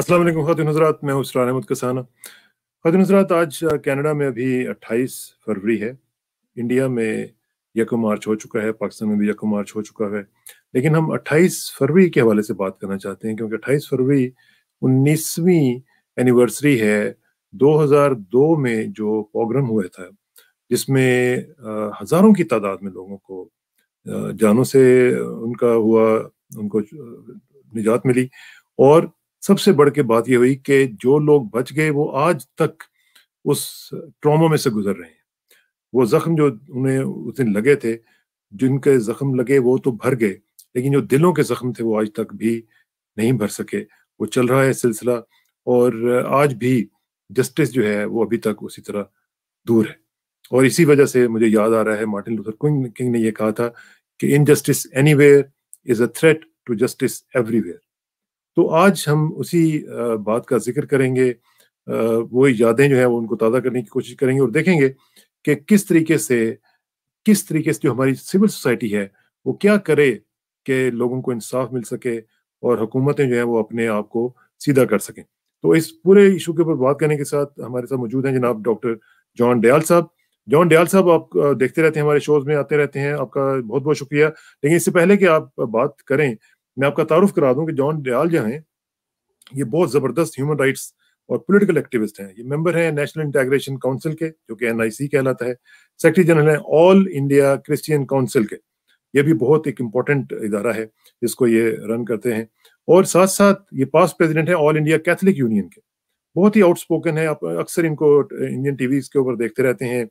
असलम खातिन हजरात मैं उसरान अहमद कसाना खातिन हजरात आज कनाडा में अभी 28 फरवरी है इंडिया में यकम मार्च हो चुका है पाकिस्तान में भी यकम मार्च हो चुका है लेकिन हम 28 फरवरी के हवाले से बात करना चाहते हैं क्योंकि 28 फरवरी 19वीं एनिवर्सरी है 2002 में जो प्रोग्राम हुआ था जिसमें हज़ारों की तादाद में लोगों को जानों से उनका हुआ उनको निजात मिली और सबसे बढ़ के बात यह हुई कि जो लोग बच गए वो आज तक उस ट्रामो में से गुजर रहे हैं वो जख्म जो उन्हें उस दिन लगे थे जिनके जख्म लगे वो तो भर गए लेकिन जो दिलों के जख्म थे वो आज तक भी नहीं भर सके वो चल रहा है सिलसिला और आज भी जस्टिस जो है वो अभी तक उसी तरह दूर है और इसी वजह से मुझे याद आ रहा है मार्टिन लूथर किंग ने यह कहा था कि injustice where is a threat to justice everywhere तो आज हम उसी बात का जिक्र करेंगे वो यादें जो है वो उनको ताज़ा करने की कोशिश करेंगे और देखेंगे कि किस तरीके से किस तरीके से जो हमारी सिविल सोसाइटी है वो क्या करे कि लोगों को इंसाफ मिल सके और हुकूमतें जो है वो अपने आप को सीधा कर सकें तो इस पूरे इशू के ऊपर बात करने के साथ हमारे साथ मौजूद हैं जनाब डॉक्टर जॉन डयाल साहब जॉन डयाल साहब आप देखते रहते हैं हमारे शोज में आते रहते हैं आपका बहुत बहुत शुक्रिया लेकिन इससे पहले कि आप बात करें मैं आपका तारुफ करा दूं कि जॉन डयाल जो हैं ये बहुत ज़बरदस्त ह्यूमन राइट्स और पॉलिटिकल एक्टिविस्ट हैं ये मेंबर हैं नेशनल इंटेग्रेशन काउंसिल के जो कि एनआईसी कहलाता है सेक्रेटरी जनरल हैं ऑल इंडिया क्रिश्चियन काउंसिल के ये भी बहुत एक इम्पोर्टेंट इदारा है जिसको ये रन करते हैं और साथ साथ ये पास प्रेसिडेंट है ऑल इंडिया कैथलिक यूनियन के बहुत ही आउटस्पोकन है आप अक्सर इनको इंडियन टीवी के ऊपर देखते रहते हैं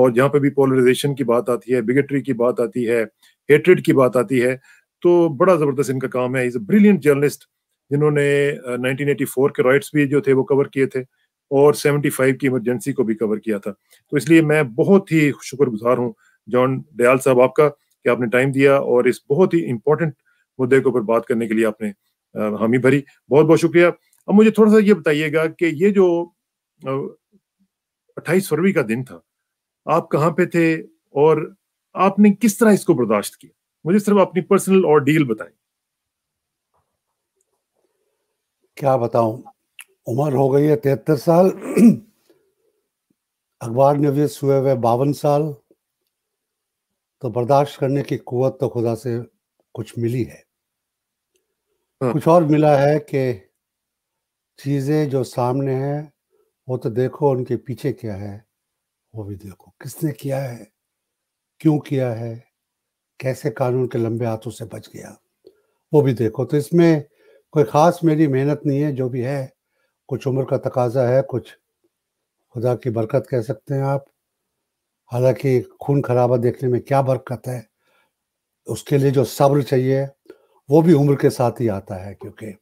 और जहाँ पे भी पोलराइजेशन की बात आती है बिगेटरी की बात आती है हेट्रेड की बात आती है तो बड़ा ज़बरदस्त इनका काम है इज़ अ ब्रिलियंट जर्नलिस्ट जिन्होंने 1984 uh, के राइट्स भी जो थे वो कवर किए थे और 75 की इमरजेंसी को भी कवर किया था तो इसलिए मैं बहुत ही शुक्रगुजार हूँ जॉन दयाल साहब आपका कि आपने टाइम दिया और इस बहुत ही इंपॉर्टेंट मुद्दे के ऊपर बात करने के लिए आपने uh, हामी भरी बहुत बहुत शुक्रिया अब मुझे थोड़ा सा ये बताइएगा कि ये जो uh, अट्ठाईस फरवरी का दिन था आप कहाँ पे थे और आपने किस तरह इसको बर्दाश्त किया मुझे सिर्फ अपनी पर्सनल और डील बताएं क्या बताऊं उम्र हो गई है तिहत्तर साल अखबार नवेश हुए हुए बावन साल तो बर्दाश्त करने की कुवत तो खुदा से कुछ मिली है हाँ। कुछ और मिला है कि चीज़ें जो सामने हैं वो तो देखो उनके पीछे क्या है वो भी देखो किसने किया है क्यों किया है कैसे कानून के लंबे हाथों से बच गया वो भी देखो तो इसमें कोई ख़ास मेरी मेहनत नहीं है जो भी है कुछ उम्र का तकाजा है कुछ खुदा की बरकत कह सकते हैं आप हालांकि खून खराबा देखने में क्या बरकत है उसके लिए जो सब्र चाहिए वो भी उम्र के साथ ही आता है क्योंकि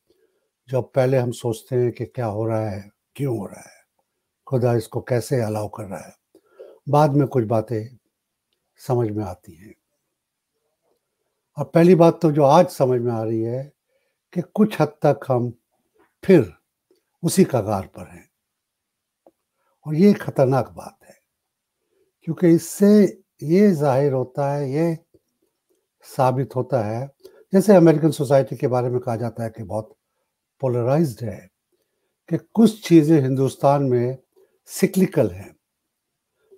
जब पहले हम सोचते हैं कि क्या हो रहा है क्यों हो रहा है खुदा इसको कैसे अलाउ कर रहा है बाद में कुछ बातें समझ में आती हैं और पहली बात तो जो आज समझ में आ रही है कि कुछ हद तक हम फिर उसी कगार पर हैं और ये खतरनाक बात है क्योंकि इससे ये जाहिर होता है ये साबित होता है जैसे अमेरिकन सोसाइटी के बारे में कहा जाता है कि बहुत पोलराइज है कि कुछ चीज़ें हिंदुस्तान में सिक्लिकल हैं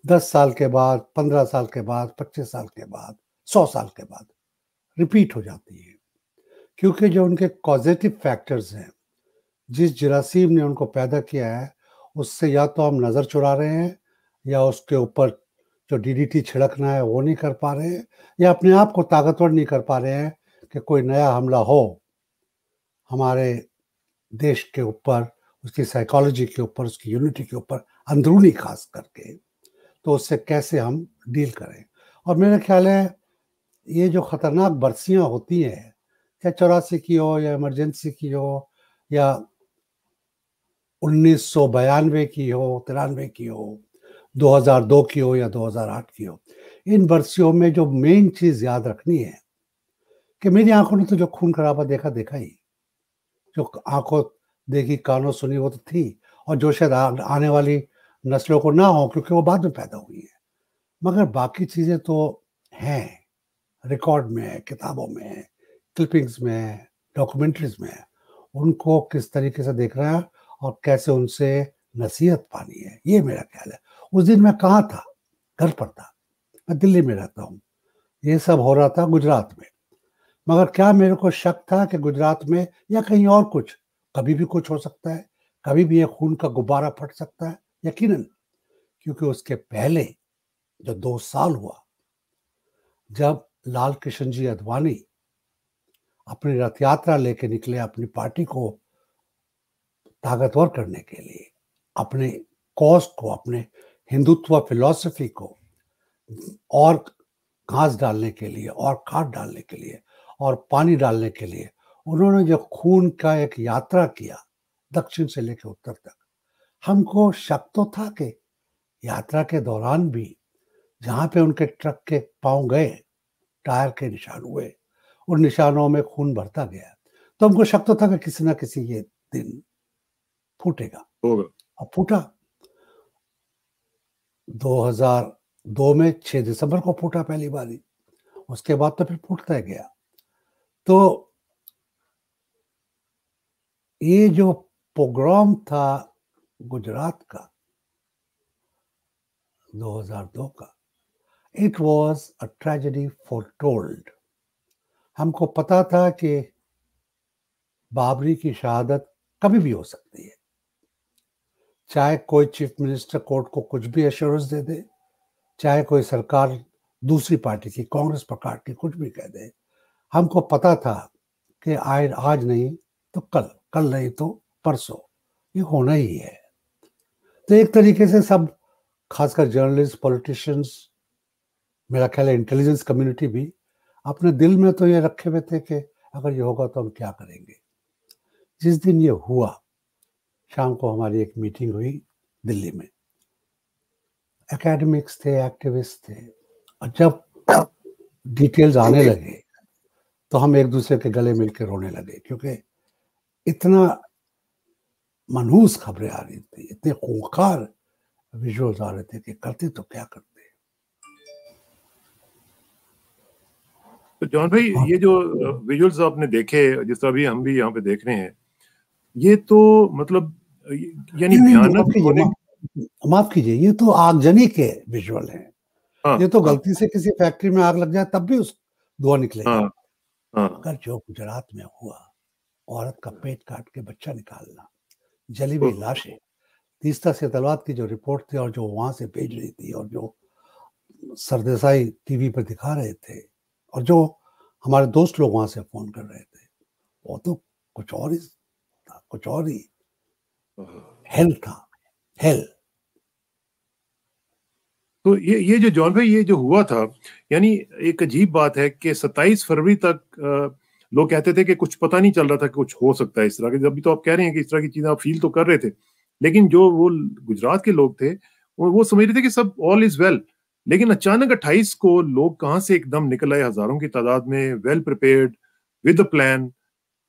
दस साल के बाद पंद्रह साल के बाद पच्चीस साल के बाद सौ साल के बाद रिपीट हो जाती है क्योंकि जो उनके कॉजेटिव फैक्टर्स हैं जिस जरासीम ने उनको पैदा किया है उससे या तो हम नज़र चुरा रहे हैं या उसके ऊपर जो डीडीटी छिड़कना है वो नहीं कर पा रहे हैं या अपने आप को ताकतवर नहीं कर पा रहे हैं कि कोई नया हमला हो हमारे देश के ऊपर उसकी साइकोलॉजी के ऊपर उसकी यूनिटी के ऊपर अंदरूनी खास करके तो उससे कैसे हम डील करें और मेरा ख्याल है ये जो ख़तरनाक बरसियाँ होती हैं चाहे चौरासी की हो या इमरजेंसी की हो या उन्नीस सौ बयानवे की हो तिरानवे की हो 2002 की हो या 2008 की हो इन बरसियों में जो मेन चीज़ याद रखनी है कि मेरी आंखों ने तो जो खून खराबा देखा देखा ही जो आंखों देखी कानों सुनी वो तो थी और जो शायद आने वाली नस्लों को ना हो क्योंकि वो बाद में पैदा हुई है मगर बाकी चीज़ें तो हैं रिकॉर्ड में है किताबों में है क्लिपिंग्स में है डॉक्यूमेंट्रीज में है उनको किस तरीके से देखना है और कैसे उनसे नसीहत पानी है ये मेरा ख्याल है उस दिन मैं कहाँ था घर पर था मैं दिल्ली में रहता हूँ ये सब हो रहा था गुजरात में मगर क्या मेरे को शक था कि गुजरात में या कहीं और कुछ कभी भी कुछ हो सकता है कभी भी ये खून का गुब्बारा फट सकता है यकीन क्योंकि उसके पहले जो दो साल हुआ जब लाल कृष्ण जी अडवाणी अपनी रथ यात्रा लेके निकले अपनी पार्टी को ताकतवर करने के लिए अपने कॉज को अपने हिंदुत्व फिलॉसफी को और घास डालने के लिए और खाद डालने के लिए और पानी डालने के लिए उन्होंने जो खून का एक यात्रा किया दक्षिण से लेकर उत्तर तक हमको शक तो था कि यात्रा के दौरान भी जहाँ पे उनके ट्रक के पाँव गए टायर के निशान हुए और निशानों में खून भरता गया तो हमको शक तो था कि किसी ना किसी ये दिन फूटेगा अब फूटा 2002 में 6 दिसंबर को फूटा पहली बार उसके बाद तो फिर फूटता ही गया तो ये जो प्रोग्राम था गुजरात का 2002 का it was a tragedy for told हमको पता था कि बाबरी की शहादत कभी भी हो सकती है चाहे कोई चीफ मिनिस्टर कोर्ट को कुछ भी एश्योरेंस दे दे चाहे कोई सरकार दूसरी पार्टी की कांग्रेस प्रकार की कुछ भी कह दे हमको पता था कि आए आज नहीं तो कल कल नहीं तो परसों ये होना ही है तो एक तरीके से सब खासकर जर्नलिस्ट पॉलिटिशियंस मेरा ख्याल है इंटेलिजेंस कम्युनिटी भी अपने दिल में तो ये रखे हुए थे कि अगर ये होगा तो हम क्या करेंगे जिस दिन ये हुआ शाम को हमारी एक मीटिंग हुई दिल्ली में एकेडमिक्स थे एक्टिविस्ट थे और जब डिटेल्स आने लगे तो हम एक दूसरे के गले मिलकर रोने लगे क्योंकि इतना मनहूस खबरें आ रही थी इतने खूंखार विजुअल्स आ रहे थे कि करते तो क्या करते तो जॉन भाई हाँ। ये जो विजुअल्स आपने देखे जिस तरह भी हम भी यहाँ पे देख रहे हैं ये तो मतलब यानी भयानक माफ कीजिए ये तो आगजनी के विजुअल हैं हाँ, ये तो गलती से किसी फैक्ट्री में आग लग जाए तब भी उस धुआं निकले हाँ, हाँ, अगर जो गुजरात में हुआ औरत का पेट काट के बच्चा निकालना जली तो हुई लाशें तीसरा तलवार की जो रिपोर्ट थी और जो वहां से भेज रही थी और जो सरदेसाई टीवी पर दिखा रहे थे और जो हमारे दोस्त लोग वहां से फ़ोन कर रहे थे वो तो कुछ और ही था कुछ और ही हेल था हेल तो ये ये जो जॉन भाई ये जो हुआ था यानी एक अजीब बात है कि 27 फरवरी तक लोग कहते थे कि कुछ पता नहीं चल रहा था कि कुछ हो सकता है इस तरह के अभी तो आप कह रहे हैं कि इस तरह की चीजें आप फील तो कर रहे थे लेकिन जो वो गुजरात के लोग थे वो समझ रहे थे कि सब ऑल इज वेल लेकिन अचानक 28 को लोग कहां से एकदम निकल आए हजारों की तादाद में वेल प्रिपेयर्ड विद प्लान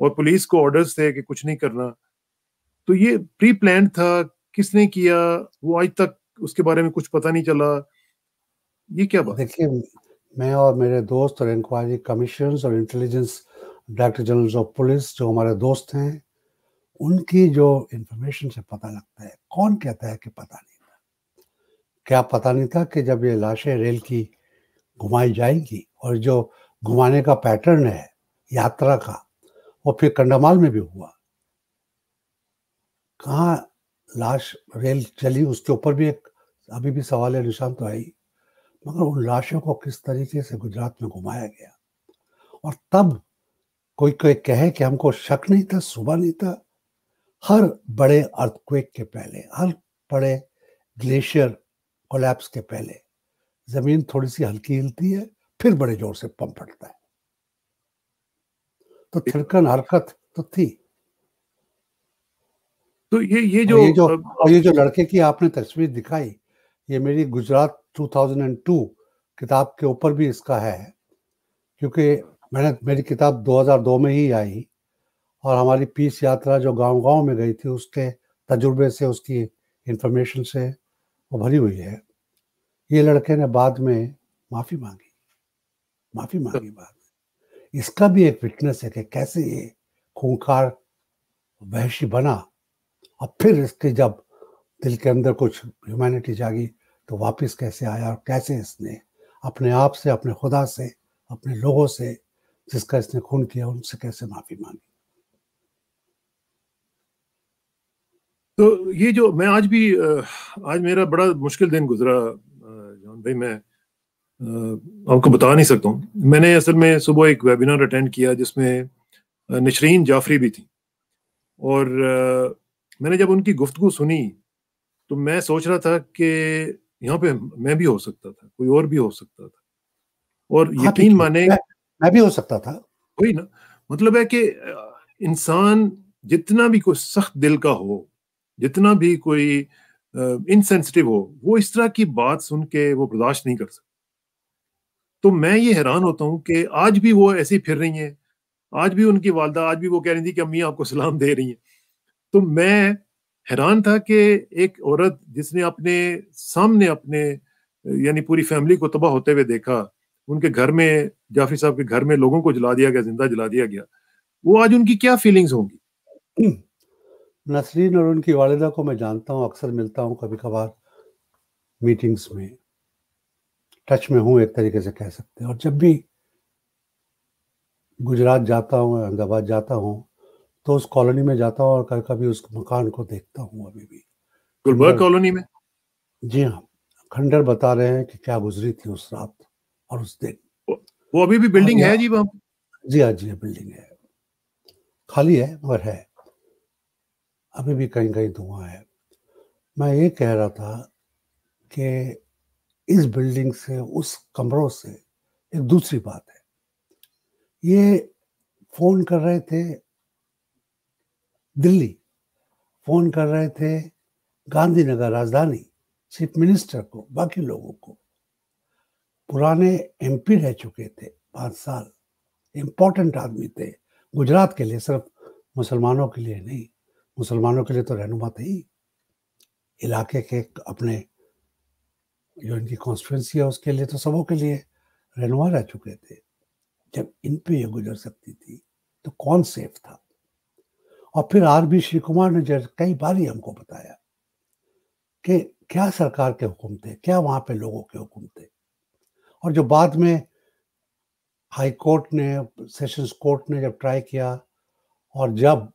और पुलिस को ऑर्डर्स थे कि कुछ नहीं करना तो ये प्री प्लान था किसने किया वो आज तक उसके बारे में कुछ पता नहीं चला ये क्या बात देखिए मैं और मेरे दोस्त और इंक्वायरी कमीशन और intelligence director general of police जो हमारे दोस्त हैं उनकी जो इंफॉर्मेशन से पता लगता है कौन कहता है कि पता नहीं क्या पता नहीं था कि जब ये लाशें रेल की घुमाई जाएंगी और जो घुमाने का पैटर्न है यात्रा का वो फिर कंडमाल में भी हुआ कहाँ लाश रेल चली उसके ऊपर भी एक अभी भी सवाल है निशान तो है ही मगर उन लाशों को किस तरीके से गुजरात में घुमाया गया और तब कोई कोई कहे कि हमको शक नहीं था सुबह नहीं था हर बड़े अर्थक्वेक के पहले हर बड़े ग्लेशियर कोलैप्स के पहले जमीन थोड़ी सी हल्की हिलती है फिर बड़े जोर से पंप फटता है तो थिरकन हरकत तो थी तो ये ये जो ये जो, और ये जो लड़के की आपने तस्वीर दिखाई ये मेरी गुजरात 2002 किताब के ऊपर भी इसका है क्योंकि मैंने मेरी किताब 2002 में ही आई और हमारी पीस यात्रा जो गांव गांव में गई थी उसके तजुर्बे से उसकी इंफॉर्मेशन से वो भरी हुई है ये लड़के ने बाद में माफी मांगी माफी मांगी बाद में इसका भी एक फिटनेस है कि कैसे ये खूंखार वहशी बना और फिर इसके जब दिल के अंदर कुछ ह्यूमैनिटी जागी तो वापस कैसे आया और कैसे इसने अपने आप से अपने खुदा से अपने लोगों से जिसका इसने खून किया उनसे कैसे माफ़ी मांगी तो ये जो मैं आज भी आज मेरा बड़ा मुश्किल दिन गुजरा जॉन भाई मैं आपको बता नहीं सकता हूँ मैंने असल में सुबह एक वेबिनार अटेंड किया जिसमें नशरीन जाफरी भी थी और मैंने जब उनकी गुफ्तु सुनी तो मैं सोच रहा था कि यहाँ पे मैं भी हो सकता था कोई और भी हो सकता था और हाँ यकीन माने मैं, मैं भी हो सकता था कोई ना मतलब है कि इंसान जितना भी कोई सख्त दिल का हो जितना भी कोई इनसेंसिटिव हो वो इस तरह की बात सुन के वो बर्दाश्त नहीं कर सकते तो मैं ये हैरान होता हूँ कि आज भी वो ऐसी फिर रही हैं आज भी उनकी वालदा आज भी वो कह रही थी कि अम्मी आपको सलाम दे रही हैं तो मैं हैरान था कि एक औरत जिसने अपने सामने अपने यानी पूरी फैमिली को तबाह होते हुए देखा उनके घर में जाफरी साहब के घर में लोगों को जला दिया गया जिंदा जला दिया गया वो आज उनकी क्या फीलिंग्स होंगी नसरीन और उनकी वालदा को मैं जानता हूँ अक्सर मिलता हूँ कभी कभार मीटिंग्स में टच में हूँ एक तरीके से कह सकते हैं और जब भी गुजरात जाता हूँ अहमदाबाद जाता हूँ तो उस कॉलोनी में जाता हूँ और कभी कभी उस मकान को देखता हूँ अभी भी गुलमर्ग कॉलोनी में जी हाँ खंडर बता रहे हैं कि क्या गुजरी थी उस रात और उस दिन वो अभी भी हाँ बिल्डिंग है हाँ। जी वहाँ जी हाँ जी हाँ, बिल्डिंग है खाली है मगर है अभी भी कहीं कहीं धुआं है मैं ये कह रहा था कि इस बिल्डिंग से उस कमरों से एक दूसरी बात है ये फोन कर रहे थे दिल्ली फोन कर रहे थे गांधीनगर राजधानी चीफ मिनिस्टर को बाकी लोगों को पुराने एमपी रह चुके थे पाँच साल इम्पोर्टेंट आदमी थे गुजरात के लिए सिर्फ मुसलमानों के लिए नहीं मुसलमानों के लिए तो रहनुमा थे ही इलाके के अपने जो इनकी कॉन्स्टिट्यूंसी है उसके लिए तो सबों के लिए रहनुमा रह चुके थे जब इन पे ये गुजर सकती थी तो कौन सेफ था और फिर आर बी श्री कुमार ने जैसे कई बार ही हमको बताया कि क्या सरकार के हुक्म थे क्या वहाँ पे लोगों के हुक्म थे और जो बाद में हाई कोर्ट ने सेशंस कोर्ट ने जब ट्राई किया और जब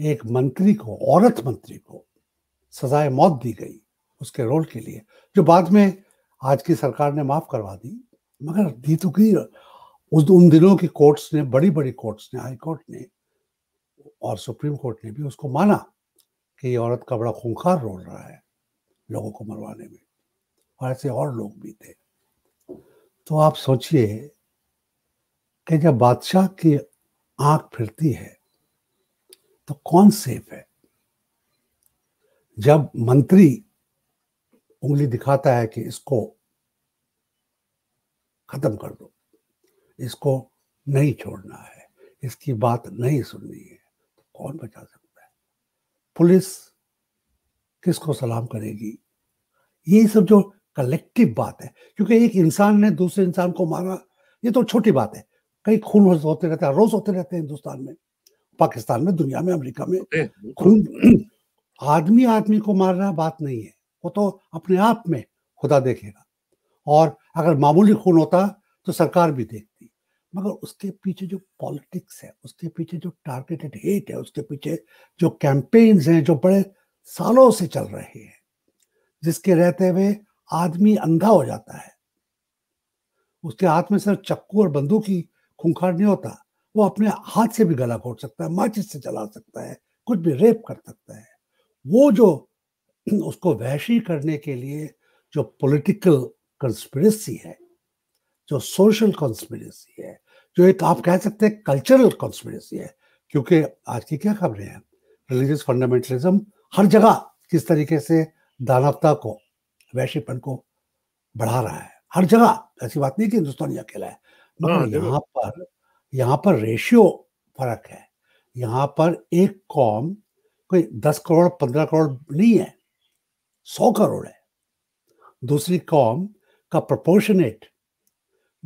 एक मंत्री को औरत मंत्री को सजाए मौत दी गई उसके रोल के लिए जो बाद में आज की सरकार ने माफ करवा दी मगर दी तो गई उस उन दिनों की कोर्ट्स ने बड़ी बड़ी कोर्ट्स ने हाई कोर्ट ने और सुप्रीम कोर्ट ने भी उसको माना कि ये औरत का बड़ा खूंखार रोल रहा है लोगों को मरवाने में और ऐसे और लोग भी थे तो आप सोचिए कि जब बादशाह की आंख फिरती है तो कौन सेफ है जब मंत्री उंगली दिखाता है कि इसको खत्म कर दो इसको नहीं छोड़ना है इसकी बात नहीं सुननी है तो कौन बचा सकता है पुलिस किसको सलाम करेगी ये सब जो कलेक्टिव बात है क्योंकि एक इंसान ने दूसरे इंसान को मारा ये तो छोटी बात है कई खून होते रहते हैं रोज होते रहते हैं हिंदुस्तान में पाकिस्तान में दुनिया में अमेरिका में खून आदमी आदमी को मार रहा बात नहीं है वो तो अपने आप में खुदा देखेगा और अगर मामूली खून होता तो सरकार भी देखती मगर उसके पीछे जो पॉलिटिक्स है उसके पीछे जो टारगेटेड हेट है उसके पीछे जो कैंपेन्स हैं जो बड़े सालों से चल रहे हैं जिसके रहते हुए आदमी अंधा हो जाता है उसके हाथ में सिर्फ चक्कू और बंदूक की खूंखार नहीं होता वो अपने हाथ से भी गला घोट सकता है माचिस से चला सकता है कुछ भी रेप कर सकता है वो जो उसको वहशी करने के लिए जो पॉलिटिकल कंस्पिरेसी है जो सोशल कंस्पिरेसी है जो एक आप कह सकते हैं कल्चरल कंस्पिरेसी है क्योंकि आज की क्या खबरें हैं रिलीजियस फंडामेंटलिज्म हर जगह किस तरीके से दानवता को वैशीपन को बढ़ा रहा है हर जगह ऐसी बात नहीं कि हिंदुस्तान अकेला है मगर हाँ, यहाँ पर यहाँ पर रेशियो फर्क है यहाँ पर एक कॉम कोई दस करोड़ पंद्रह करोड़ नहीं है सौ करोड़ है दूसरी कॉम का प्रपोर्शनेट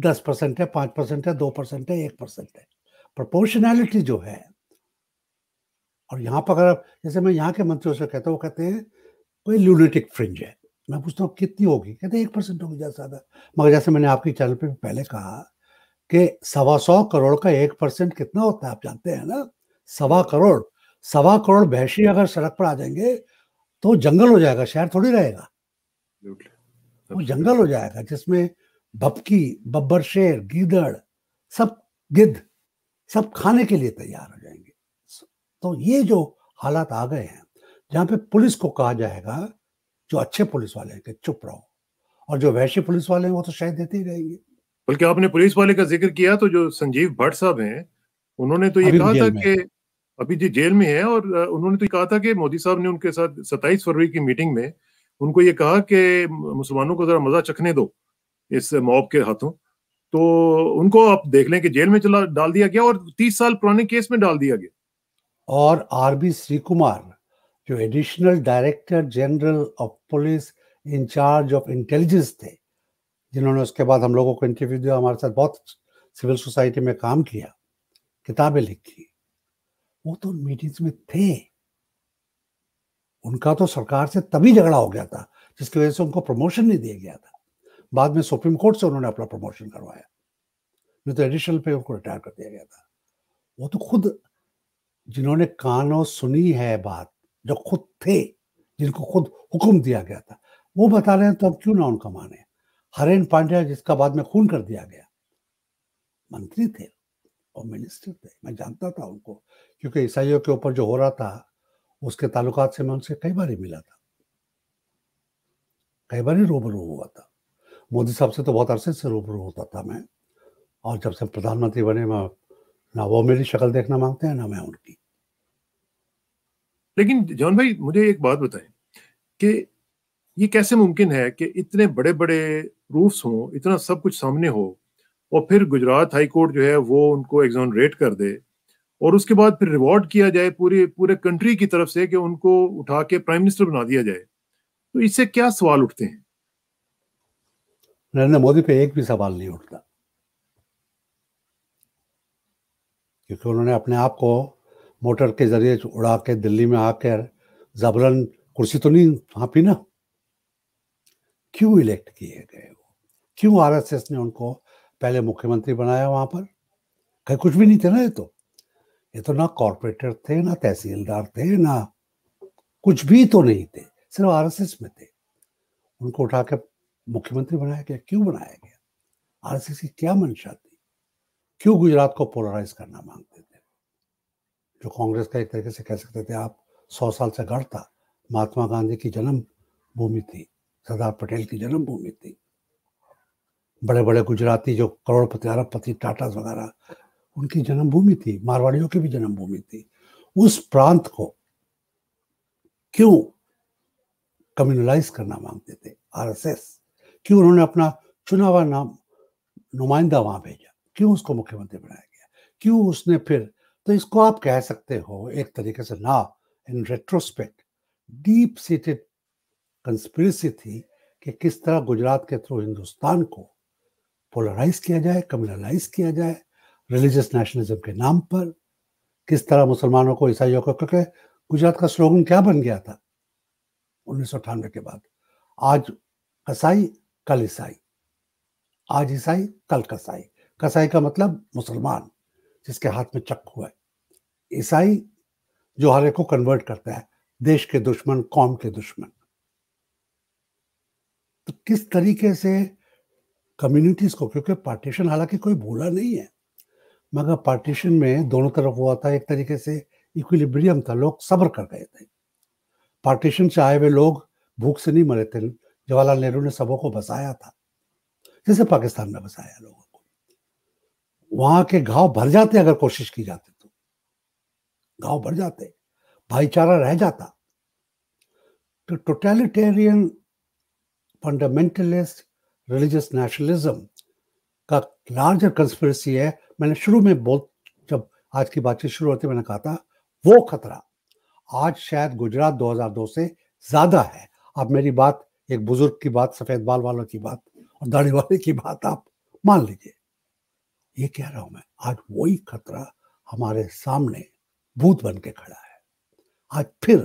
दस परसेंट है पांच परसेंट है दो परसेंट है एक परसेंट है प्रपोर्शनैलिटी जो है और यहाँ पर अगर जैसे मैं यहाँ के मंत्रियों से कहता हूँ वो कहते हैं कोई ल्यूनेटिक फ्रिंज है मैं पूछता हूँ कितनी होगी कहते हैं एक परसेंट होगी ज़्यादा ज़्यादा मगर जैसे मैंने आपके चैनल पर पहले कहा कि सवा सौ करोड़ का एक परसेंट कितना होता है आप जानते हैं ना सवा करोड़ सवा करोड़ भैंसी अगर सड़क पर आ जाएंगे तो जंगल हो जाएगा शहर थोड़ी रहेगा वो जंगल हो जाएगा जिसमें बपकी बब्बर शेर गीदड़ सब गिद्ध सब खाने के लिए तैयार हो जाएंगे तो ये जो हालात आ गए हैं जहाँ पे पुलिस को कहा जाएगा जो अच्छे पुलिस वाले हैं कि चुप रहो और जो वैश्य पुलिस वाले हैं वो तो शायद देते ही रहेंगे बल्कि आपने पुलिस वाले का जिक्र किया तो जो संजीव भट्ट साहब हैं उन्होंने तो ये कहा था कि अभी जी जेल में है और उन्होंने तो कहा था कि मोदी साहब ने उनके साथ सत्ताईस फरवरी की मीटिंग में उनको ये कहा कि मुसलमानों को जरा मजा चखने दो इस मॉब के हाथों तो उनको आप देख लें कि जेल में चला डाल दिया गया और तीस साल पुराने केस में डाल दिया गया और आर बी श्री कुमार जो additional director general of police incharge of intelligence थे जिन्होंने उसके बाद हम लोगों को इंटरव्यू दिया हमारे साथ बहुत सिविल सोसाइटी में काम किया किताबें लिखी वो तो मीटिंग्स में थे उनका तो सरकार से तभी झगड़ा हो गया था जिसकी वजह से उनको प्रमोशन नहीं दिया गया था बाद में सुप्रीम कोर्ट से उन्होंने अपना प्रमोशन करवाया नहीं तो एडिशनल पे उनको रिटायर कर दिया गया था वो तो खुद जिन्होंने कानों सुनी है बात जो खुद थे जिनको खुद हुक्म दिया गया था वो बता रहे हैं तो हम क्यों ना उनका माने हरेन पांड्या जिसका बाद में खून कर दिया गया मंत्री थे और मिनिस्टर थे मैं जानता था उनको क्योंकि ईसाइयों के ऊपर जो हो रहा था उसके ताल्लुकात से मैं उनसे कई बार ही मिला था कई बार ही रूबरू हुआ था मोदी साहब से तो बहुत अरसे से रूबरू होता था मैं और जब से प्रधानमंत्री बने मैं ना वो मेरी शक्ल देखना मांगते हैं ना मैं उनकी लेकिन जॉन भाई मुझे एक बात बताएं कि ये कैसे मुमकिन है कि इतने बड़े बड़े प्रूफ्स हों इतना सब कुछ सामने हो और फिर गुजरात हाई कोर्ट जो है वो उनको एग्जोनरेट कर दे और उसके बाद फिर रिवॉर्ड किया जाए पूरे पूरे कंट्री की तरफ से कि उनको उठा के प्राइम मिनिस्टर बना दिया जाए तो इससे क्या सवाल उठते हैं नरेंद्र मोदी पे एक भी सवाल नहीं उठता क्योंकि उन्होंने अपने आप को मोटर के जरिए उड़ा के दिल्ली में आकर जबरन कुर्सी तो नहीं हाँ ना क्यों इलेक्ट किए गए क्यों आरएसएस ने उनको पहले मुख्यमंत्री बनाया वहां पर कहीं कुछ भी नहीं थे ना ये तो ये तो ना कॉरपोरेटर थे ना तहसीलदार थे ना कुछ भी तो नहीं थे सिर्फ आरएसएस में थे उनको उठा के मुख्यमंत्री बनाया गया क्यों बनाया गया आरएसएस की क्या मंशा थी क्यों गुजरात को पोलराइज करना मांगते थे जो कांग्रेस का एक तरीके से कह सकते थे आप सौ साल से गढ़ था महात्मा गांधी की जन्म भूमि थी सरदार पटेल की जन्मभूमि थी बड़े बड़े गुजराती जो करोड़पति अरबपति टाटा वगैरह उनकी जन्मभूमि थी मारवाड़ियों की भी जन्मभूमि थी उस प्रांत को क्यों कम्युनलाइज करना मांगते थे आरएसएस क्यों उन्होंने अपना चुनाव नाम नुमाइंदा वहां भेजा क्यों उसको मुख्यमंत्री बनाया गया क्यों उसने फिर तो इसको आप कह सकते हो एक तरीके से ना in retrospect deep seated conspiracy थी कि किस तरह गुजरात के थ्रू हिंदुस्तान को पोलराइज किया जाए कम्युनलाइज किया जाए रिलीजियस नेशनलिज्म के नाम पर किस तरह मुसलमानों को ईसाइयों को क्योंकि गुजरात का स्लोगन क्या बन गया था उन्नीस के बाद आज कसाई कल ईसाई आज ईसाई कल कसाई कसाई का मतलब मुसलमान जिसके हाथ में हुआ है ईसाई जो एक को कन्वर्ट करता है देश के दुश्मन कौम के दुश्मन तो किस तरीके से कम्युनिटीज़ को क्योंकि पार्टीशन हालांकि कोई भूला नहीं है मगर पार्टीशन में दोनों तरफ हुआ था एक तरीके से इक्विलिब्रियम था लोग सब्र कर गए थे पार्टीशन से आए हुए लोग भूख से नहीं मरे थे जवाहरलाल नेहरू ने सबों को बसाया था जैसे पाकिस्तान में बसाया लोगों को वहां के घाव भर जाते अगर कोशिश की जाती तो घाव भर जाते भाईचारा रह जाता तो टोटलिटेरियन फंडामेंटलिस्ट रिलीजियस नेशनलिज्म का लार्जर कंस्पिरसी है मैंने शुरू में बहुत जब आज की बातचीत शुरू होती मैंने कहा था वो खतरा आज शायद गुजरात 2002 से ज़्यादा है आप मेरी बात एक बुजुर्ग की बात सफ़ेद बाल वालों की बात और दाढ़ी वाले की बात आप मान लीजिए ये कह रहा हूं मैं आज वही खतरा हमारे सामने भूत बन के खड़ा है आज फिर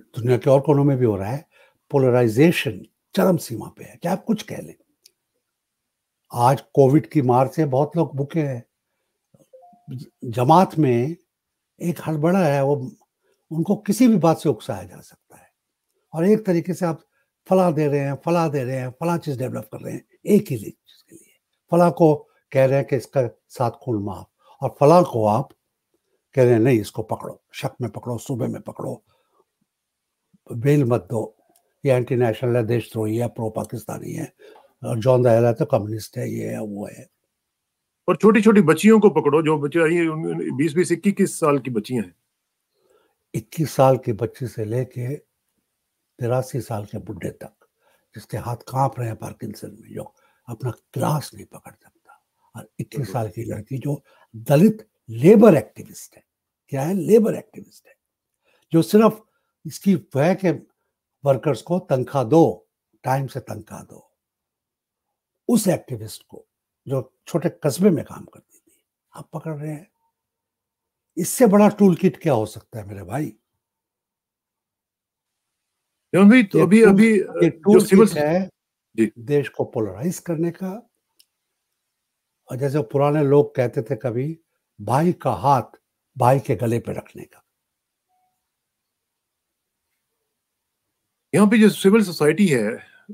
दुनिया के और कोनों में भी हो रहा है पोलराइजेशन चरम सीमा पे है क्या आप कुछ कह लें आज कोविड की मार से बहुत लोग भूखे हैं जमात में एक हड़बड़ा है वो उनको किसी भी बात से उकसाया जा सकता है और एक तरीके से आप फला दे रहे हैं फला दे रहे हैं फला चीज़ डेवलप कर रहे हैं एक ही चीज़ के लिए फला को कह रहे हैं कि इसका साथ खून माफ और फला को आप कह रहे हैं नहीं इसको पकड़ो शक में पकड़ो सूबे में पकड़ो बेल मत दो ये एंटी नेशनल है देशद्रोही है प्रो पाकिस्तानी है और जॉन है तो कम्युनिस्ट है ये है वो है और छोटी छोटी बच्चियों को पकड़ो जो बच्चे बीस बीस इक्कीस इक्कीस साल की बच्चियां हैं इक्कीस साल की बच्ची से लेके तिरासी साल के बुढ़े तक जिसके हाथ कांप रहे हैं पार्किंसन में जो अपना क्लास नहीं पकड़ सकता और इक्कीस साल की लड़की जो दलित लेबर एक्टिविस्ट है क्या है लेबर एक्टिविस्ट है जो सिर्फ इसकी वह के वर्कर्स को तनख्वा दो टाइम से तनख्वाह दो उस एक्टिविस्ट को जो छोटे कस्बे में काम करती थी आप पकड़ रहे हैं इससे बड़ा टूल किट क्या हो सकता है मेरे भाई तो अभी अभी टूल किट है देश को पोलराइज करने का और जैसे पुराने लोग कहते थे कभी भाई का हाथ भाई के गले पे रखने का यहाँ पे जो सिविल सोसाइटी है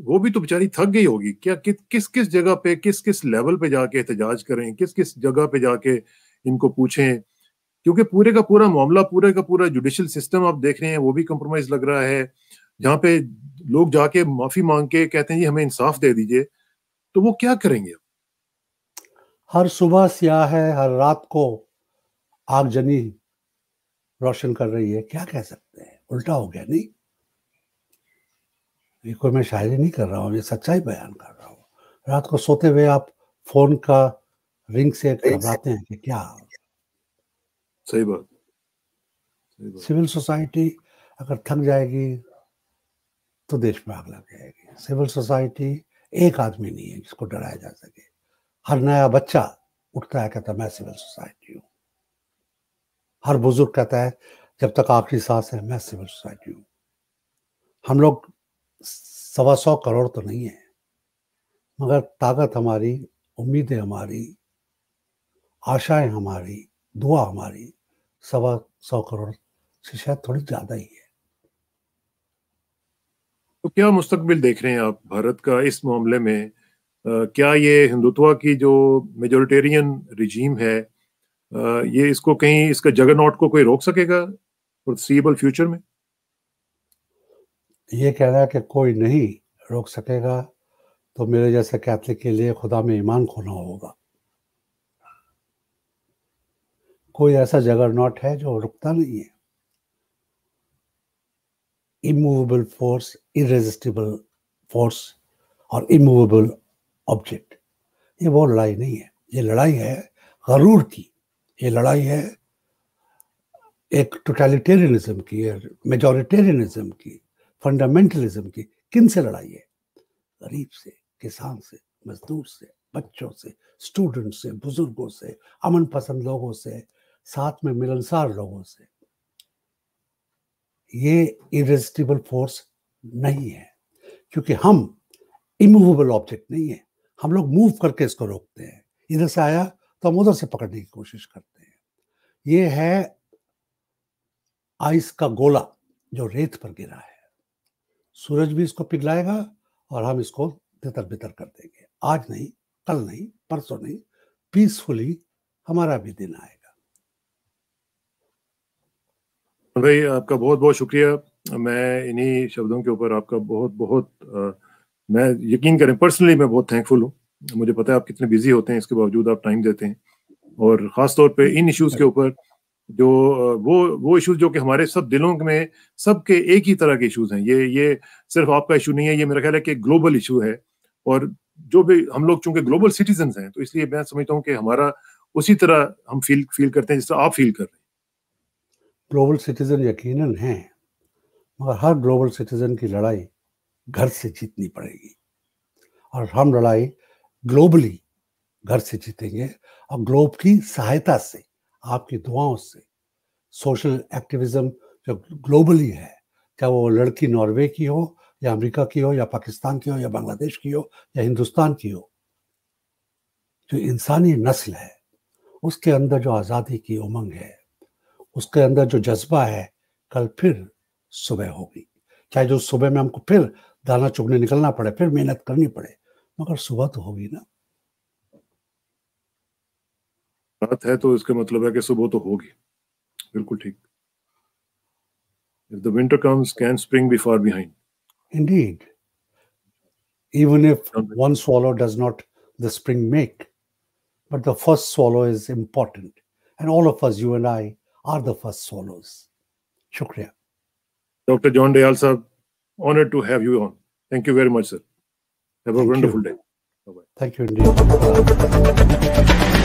वो भी तो बेचारी थक गई होगी क्या कि, किस किस जगह पे किस किस लेवल पे जाके एहतजाज करें किस किस जगह पे जाके इनको पूछें क्योंकि पूरे का पूरा मामला पूरे का पूरा जुडिशल सिस्टम आप देख रहे हैं वो भी कम्प्रोमाइज लग रहा है जहाँ पे लोग जाके माफी मांग के कहते हैं जी हमें इंसाफ दे दीजिए तो वो क्या करेंगे हर सुबह सियाह है हर रात को आगजनी रोशन कर रही है क्या कह सकते हैं उल्टा हो गया नहीं ये कोई मैं शायरी नहीं कर रहा हूँ ये सच्चाई बयान कर रहा हूँ रात को सोते हुए आप फोन का रिंग से घबराते हैं कि क्या सही बात सिविल सोसाइटी अगर थक जाएगी तो देश में आग लग जाएगी सिविल सोसाइटी एक आदमी नहीं है जिसको डराया जा सके हर नया बच्चा उठता है कहता मैं सिविल सोसाइटी हूँ हर बुजुर्ग कहता है जब तक आखिरी सांस है मैं सिविल सोसाइटी हूँ हम लोग सवा सौ करोड़ तो नहीं है मगर ताकत हमारी उम्मीदें हमारी आशाएं हमारी दुआ हमारी सवा सौ करोड़ से शायद थोड़ी ज्यादा ही है तो क्या मुस्तकबिल देख रहे हैं आप भारत का इस मामले में आ, क्या ये हिंदुत्व की जो मेजोरिटेरियन रिजीम है आ, ये इसको कहीं इसका जगह को कोई रोक सकेगा फ्यूचर में ये कहना कि कोई नहीं रोक सकेगा तो मेरे जैसे कैथलिक के लिए खुदा में ईमान खोना होगा कोई ऐसा जगह नॉट है जो रुकता नहीं है इमूवेबल फोर्स इरेजिस्टिबल फोर्स और इमूवेबल ऑब्जेक्ट ये वो लड़ाई नहीं है ये लड़ाई है गरूर की ये लड़ाई है एक टोटालिटेरियनिज्म की मेजोरिटेरियनिज्म की फंडामेंटलिज्म की किन से लड़ाई है गरीब से किसान से मजदूर से बच्चों से स्टूडेंट से बुजुर्गों से अमन पसंद लोगों से साथ में मिलनसार लोगों से ये इरेजिस्टिबल फोर्स नहीं है क्योंकि हम इमूवेबल ऑब्जेक्ट नहीं है हम लोग मूव करके इसको रोकते हैं इधर से आया तो हम उधर से पकड़ने की कोशिश करते हैं ये है आइस का गोला जो रेत पर गिरा है सूरज भी इसको पिघलाएगा और हम इसको तितर बितर कर देंगे आज नहीं कल नहीं परसों नहीं पीसफुली हमारा भी दिन आएगा भाई आपका बहुत बहुत शुक्रिया मैं इन्हीं शब्दों के ऊपर आपका बहुत बहुत आ, मैं यकीन करें पर्सनली मैं बहुत थैंकफुल हूँ मुझे पता है आप कितने बिजी होते हैं इसके बावजूद आप टाइम देते हैं और खास तौर पे इन इश्यूज के ऊपर जो वो वो इश्यूज जो कि हमारे सब दिलों में सबके एक ही तरह के इश्यूज हैं ये ये सिर्फ आपका इशू नहीं है ये मेरा ख्याल है कि ग्लोबल इशू है और जो भी हम लोग चूंकि ग्लोबल सिटीजन हैं तो इसलिए मैं समझता हूँ कि हमारा उसी तरह हम फील फील करते हैं जिस तरह आप फील कर रहे हैं ग्लोबल सिटीजन यकीन है मगर हर ग्लोबल सिटीजन की लड़ाई घर से जीतनी पड़ेगी और हम लड़ाई ग्लोबली घर से जीतेंगे और ग्लोब की सहायता से आपकी दुआओं से सोशल एक्टिविज्म जो ग्लोबली है क्या वो लड़की नॉर्वे की हो या अमेरिका की हो या पाकिस्तान की हो या बांग्लादेश की हो या हिंदुस्तान की हो जो इंसानी नस्ल है उसके अंदर जो आज़ादी की उमंग है उसके अंदर जो जज्बा है कल फिर सुबह होगी चाहे जो सुबह में हमको फिर दाना चुगने निकलना पड़े फिर मेहनत करनी पड़े मगर सुबह तो होगी ना रात है तो इसका मतलब है कि सुबह तो होगी बिल्कुल ठीक if the winter comes can spring be far behind indeed even if one swallow does not the spring make but the first swallow is important and all of us you and I are the first swallows शुक्रिया doctor John Dayal साहब honoured to have you on thank you very much sir have a wonderful day thank you Indeed